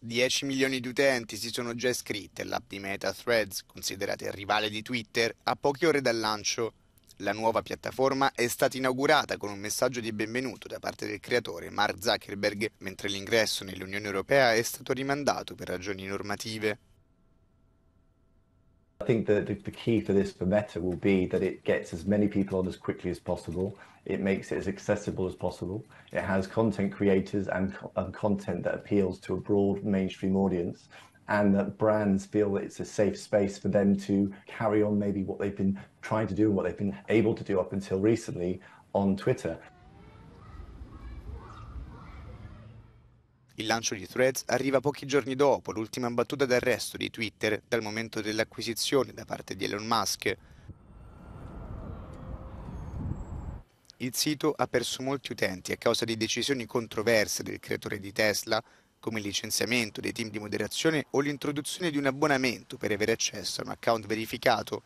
10 milioni di utenti si sono già iscritti all'app di Meta Threads, considerata il rivale di Twitter, a poche ore dal lancio. La nuova piattaforma è stata inaugurata con un messaggio di benvenuto da parte del creatore Mark Zuckerberg, mentre l'ingresso nell'Unione Europea è stato rimandato per ragioni normative. I think that the, key for this for Meta will be that it gets as many people on as quickly as possible. It makes it as accessible as possible. It has content creators and, and content that appeals to a broad mainstream audience and that brands feel that it's a safe space for them to carry on maybe what they've been trying to do and what they've been able to do up until recently on Twitter. Il lancio di Threads arriva pochi giorni dopo l'ultima battuta d'arresto di Twitter dal momento dell'acquisizione da parte di Elon Musk. Il sito ha perso molti utenti a causa di decisioni controverse del creatore di Tesla, come il licenziamento dei team di moderazione o l'introduzione di un abbonamento per avere accesso a un account verificato.